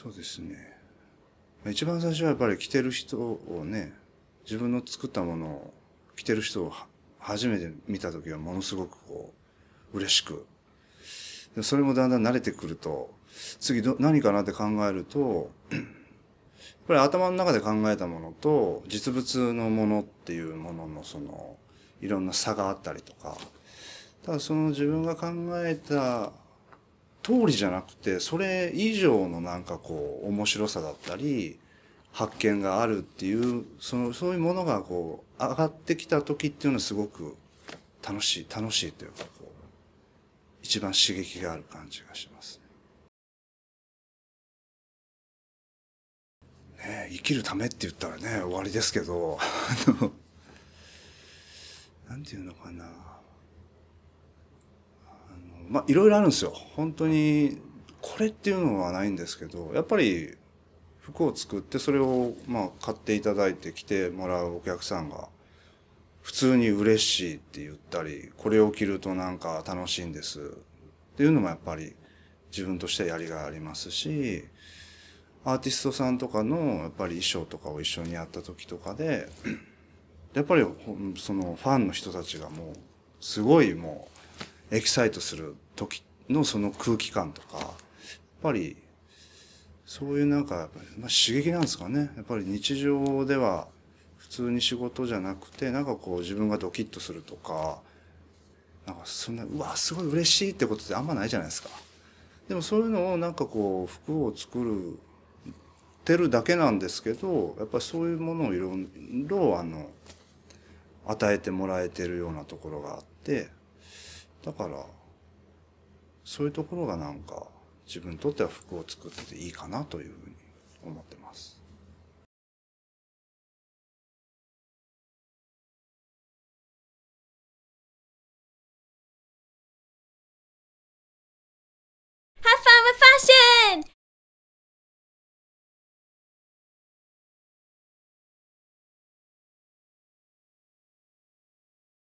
そうですね。一番最初はやっぱり着てる人をね、自分の作ったものを着てる人を初めて見た時はものすごくこう、嬉しく。それもだんだん慣れてくると、次ど何かなって考えると、やっぱり頭の中で考えたものと実物のものっていうもののそのいろんな差があったりとか、ただその自分が考えた通りじゃなくてそれ以上のなんかこう面白さだったり発見があるっていうそのそういうものがこう上がってきた時っていうのはすごく楽しい楽しいというかこう一番刺激がある感じがします。ね、生きるためって言ったらね終わりですけどなんていうのかなまあいろいろあるんですよ。本当に、これっていうのはないんですけど、やっぱり服を作ってそれをまあ買っていただいて来てもらうお客さんが普通に嬉しいって言ったり、これを着るとなんか楽しいんですっていうのもやっぱり自分としてやりがいありますし、アーティストさんとかのやっぱり衣装とかを一緒にやった時とかで、やっぱりそのファンの人たちがもうすごいもうエキサイトする時のその空気感とか、やっぱり、そういうなんか、まあ、刺激なんですかね。やっぱり日常では普通に仕事じゃなくて、なんかこう自分がドキッとするとか、なんかそんな、うわ、すごい嬉しいってことってあんまないじゃないですか。でもそういうのをなんかこう、服を作る、てるだけなんですけど、やっぱりそういうものをいろいろ、あの、与えてもらえてるようなところがあって、だからそういうところがなんか自分にとっては服を作ってていいかなというふうに思ってます。